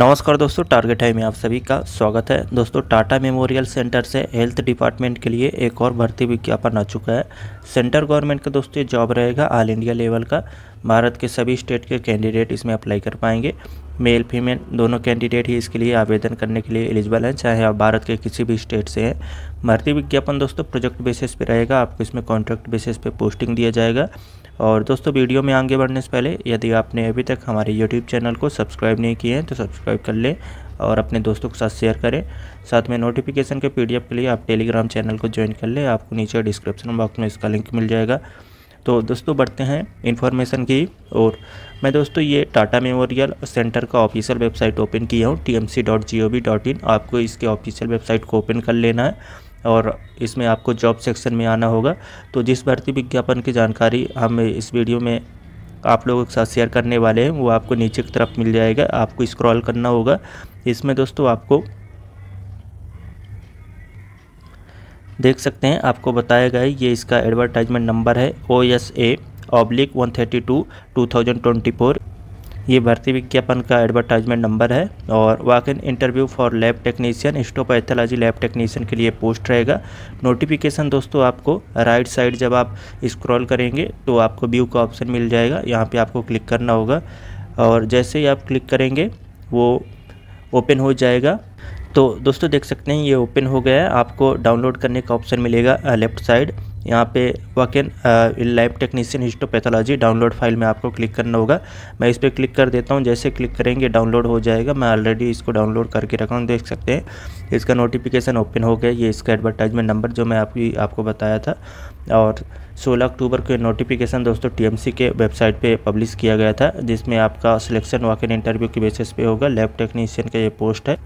नमस्कार दोस्तों टारगेट है में आप सभी का स्वागत है दोस्तों टाटा मेमोरियल सेंटर से हेल्थ डिपार्टमेंट के लिए एक और भर्ती विज्ञापन आ चुका है सेंटर गवर्नमेंट का दोस्तों जॉब रहेगा ऑल इंडिया लेवल का भारत के सभी स्टेट के कैंडिडेट इसमें अप्लाई कर पाएंगे मेल फीमेल दोनों कैंडिडेट ही इसके लिए आवेदन करने के लिए एलिजिबल हैं चाहे आप भारत के किसी भी स्टेट से हैं भर्ती विज्ञापन दोस्तों प्रोजेक्ट बेसिस पे रहेगा आपको इसमें कॉन्ट्रैक्ट बेसिस पे पोस्टिंग दिया जाएगा और दोस्तों वीडियो में आगे बढ़ने से पहले यदि आपने अभी तक हमारे यूट्यूब चैनल को सब्सक्राइब नहीं किए हैं तो सब्सक्राइब कर लें और अपने दोस्तों के साथ शेयर करें साथ में नोटिफिकेशन के पीडीएफ के लिए आप टेलीग्राम चैनल को ज्वाइन कर लें आपको नीचे डिस्क्रिप्शन बॉक्स में इसका लिंक मिल जाएगा तो दोस्तों बढ़ते हैं इन्फॉर्मेशन की और मैं दोस्तों ये टाटा मेमोरियल सेंटर का ऑफिशियल वेबसाइट ओपन किया हूँ टी आपको इसके ऑफिशियल वेबसाइट को ओपन कर लेना है और इसमें आपको जॉब सेक्शन में आना होगा तो जिस भर्ती विज्ञापन की जानकारी हम इस वीडियो में आप लोगों के साथ शेयर करने वाले हैं वो आपको नीचे की तरफ मिल जाएगा आपको स्क्रॉल करना होगा इसमें दोस्तों आपको देख सकते हैं आपको बताया गया है ये इसका एडवर्टाइजमेंट नंबर है O S A oblique one thirty two two thousand twenty four ये भर्ती विज्ञापन का एडवर्टाइजमेंट नंबर है और walk in interview for lab technician histopathology lab technician के लिए पोस्ट रहेगा नोटिफिकेशन दोस्तों आपको राइट साइड जब आप स्क्रॉल करेंगे तो आपको व्यू का ऑप्शन मिल जाएगा यहाँ पर आपको क्लिक करना होगा और जैसे ही आप क्लिक करेंगे वो ओपन हो जाएगा तो दोस्तों देख सकते हैं ये ओपन हो गया है आपको डाउनलोड करने का ऑप्शन मिलेगा लेफ़्ट साइड यहाँ पे work in life technician histopathology download file में आपको क्लिक करना होगा मैं इस पर क्लिक कर देता हूँ जैसे क्लिक करेंगे डाउनलोड हो जाएगा मैं ऑलरेडी इसको डाउनलोड करके रखा हूँ देख सकते हैं इसका नोटिफिकेशन ओपन हो गया ये इसका एडवर्टाइजमेंट नंबर जो मैं आपकी आपको बताया था और 16 अक्टूबर को नोटिफिकेशन दोस्तों टीएमसी के वेबसाइट पे पब्लिश किया गया था जिसमें आपका सिलेक्शन इन इंटरव्यू के बेसिस पे होगा लैब टेक्नीशियन का ये पोस्ट है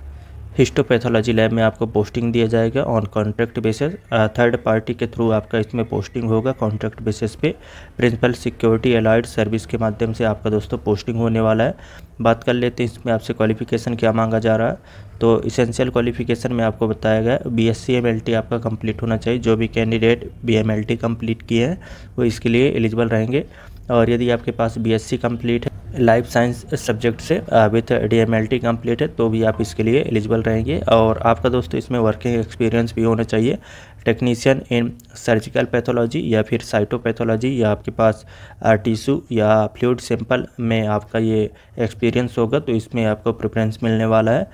हिस्टोपैथोलॉजी लैब में आपको पोस्टिंग दिया जाएगा on contract basis third party के थ्रू आपका इसमें पोस्टिंग होगा कॉन्ट्रैक्ट बेसिस पे प्रिंसिपल सिक्योरिटी अलाइड सर्विस के माध्यम से आपका दोस्तों पोस्टिंग होने वाला है बात कर लेते हैं इसमें आपसे क्वालिफिकेशन क्या मांगा जा रहा है तो इसेंशियल क्वालिफिकेशन में आपको बताया गया B S C M L T आपका कम्प्लीट होना चाहिए जो भी candidate B M L T किए हैं वो इसके लिए एलिजिबल रहेंगे और यदि आपके पास बी एस सी है लाइफ साइंस सब्जेक्ट से with D M L T complete है तो भी आप इसके लिए एलिजिबल रहेंगे और आपका दोस्तों इसमें वर्किंग एक्सपीरियंस भी होना चाहिए टेक्नीशियन इन सर्जिकल पैथोलॉजी या फिर साइटोपैथोलॉजी या आपके पास टिश्यू uh, या फ्लूड सैंपल में आपका ये एक्सपीरियंस होगा तो इसमें आपको प्रेफरेंस मिलने वाला है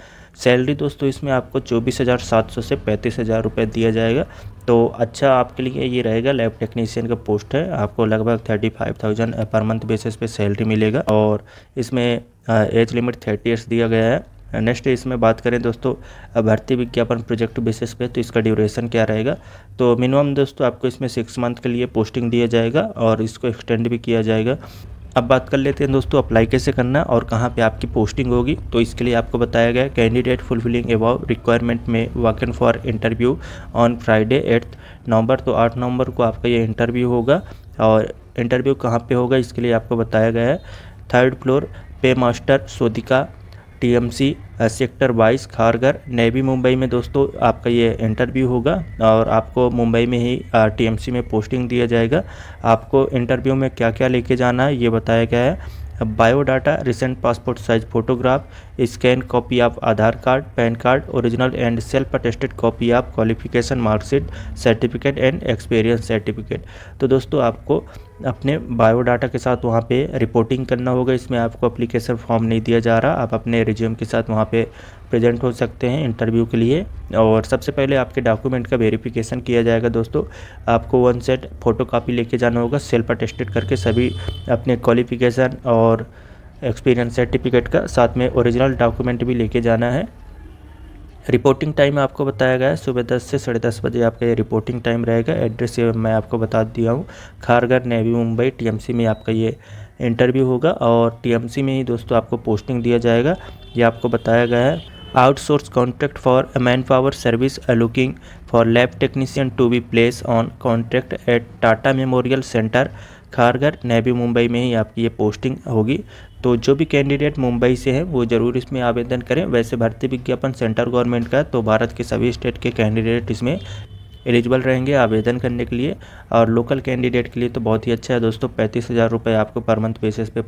सैलरी दोस्तों इसमें आपको चौबीस हज़ार सात सौ से पैंतीस हज़ार रुपये दिया जाएगा तो अच्छा आपके लिए ये रहेगा लैब टेक्नीशियन का पोस्ट है आपको लगभग थर्टी फाइव थाउजेंड पर मंथ बेसिस पे सैलरी मिलेगा और इसमें एज लिमिट थर्टी ईयर्स दिया गया है नेक्स्ट इसमें बात करें दोस्तों भर्ती विज्ञापन प्रोजेक्ट बेसिस पे तो इसका ड्यूरेशन क्या रहेगा तो मिनिमम दोस्तों आपको इसमें सिक्स मंथ के लिए पोस्टिंग दिया जाएगा और इसको एक्सटेंड भी किया जाएगा अब बात कर लेते हैं दोस्तों अप्लाई कैसे करना और कहाँ पे आपकी पोस्टिंग होगी तो इसके लिए आपको बताया गया कैंडिडेट फुलफिलिंग एबाव रिक्वायरमेंट में walk in for interview on Friday eighth November तो आठ नवंबर को आपका ये इंटरव्यू होगा और इंटरव्यू कहाँ पे होगा इसके लिए आपको बताया गया है थर्ड फ्लोर पे मास्टर सोदिका टी सेक्टर बाईस खारगर नेवी मुंबई में दोस्तों आपका ये इंटरव्यू होगा और आपको मुंबई में ही टीएमसी में पोस्टिंग दिया जाएगा आपको इंटरव्यू में क्या क्या लेके जाना है ये बताया गया है biodata recent passport size photograph scan copy of Aadhaar card pan card original and self attested copy of qualification marksheet certificate and experience certificate तो दोस्तों आपको अपने बायोडाटा के साथ वहाँ पे रिपोर्टिंग करना होगा इसमें आपको अप्लीकेशन फॉर्म नहीं दिया जा रहा आप अपने रिज्यूम के साथ वहाँ पे प्रेजेंट हो सकते हैं इंटरव्यू के लिए और सबसे पहले आपके डॉक्यूमेंट का वेरिफिकेशन किया जाएगा दोस्तों आपको वन सेट फ़ोटो कापी लेके जाना होगा सेल्फ अटेस्टेड करके सभी अपने क्वालिफिकेशन और एक्सपीरियंस सर्टिफिकेट का साथ में ओरिजिनल डॉक्यूमेंट भी लेके जाना है रिपोर्टिंग टाइम आपको बताया गया है सुबह दस से साढ़े दस बजे आपका ये रिपोर्टिंग टाइम रहेगा एड्रेस ये मैं आपको बता दिया हूँ खारगर नेवी मुंबई टीएमसी में आपका ये इंटरव्यू होगा और टीएमसी में ही दोस्तों आपको पोस्टिंग दिया जाएगा ये आपको बताया गया है outsource contract for manpower service a looking for lab technician to be place on contract at Tata memorial centre Kharghar Navi Mumbai में ही आपकी ये पोस्टिंग होगी तो जो भी कैंडिडेट मुंबई से हैं वो ज़रूर इसमें आवेदन करें वैसे भर्ती विज्ञापन सेंटर गवर्नमेंट का तो भारत के सभी स्टेट के कैंडिडेट इसमें एलिजिबल रहेंगे आवेदन करने के लिए और लोकल कैंडिडेट के लिए तो बहुत ही अच्छा है दोस्तों पैंतीस हज़ार रुपये आपको पर मंथ बेसिस पे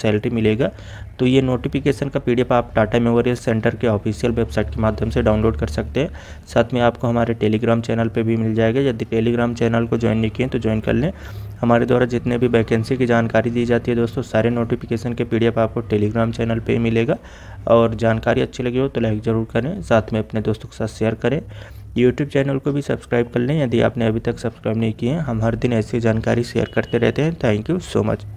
सैलरी मिलेगा तो ये नोटिफिकेशन का पीडीएफ आप टाटा मेमोरियल सेंटर के ऑफिशियल वेबसाइट के माध्यम से डाउनलोड कर सकते हैं साथ में आपको हमारे टेलीग्राम चैनल पर भी मिल जाएगा यदि टेलीग्राम चैनल को ज्वाइन नहीं किए तो ज्वाइन कर लें हमारे द्वारा जितने भी वैकेंसी की जानकारी दी जाती है दोस्तों सारे नोटिफिकेशन के पीडीएफ आपको टेलीग्राम चैनल पे मिलेगा और जानकारी अच्छी लगी हो तो लाइक ज़रूर करें साथ में अपने दोस्तों के साथ शेयर करें यूट्यूब चैनल को भी सब्सक्राइब कर लें यदि आपने अभी तक सब्सक्राइब नहीं किए हम हर दिन ऐसी जानकारी शेयर करते रहते हैं थैंक यू सो मच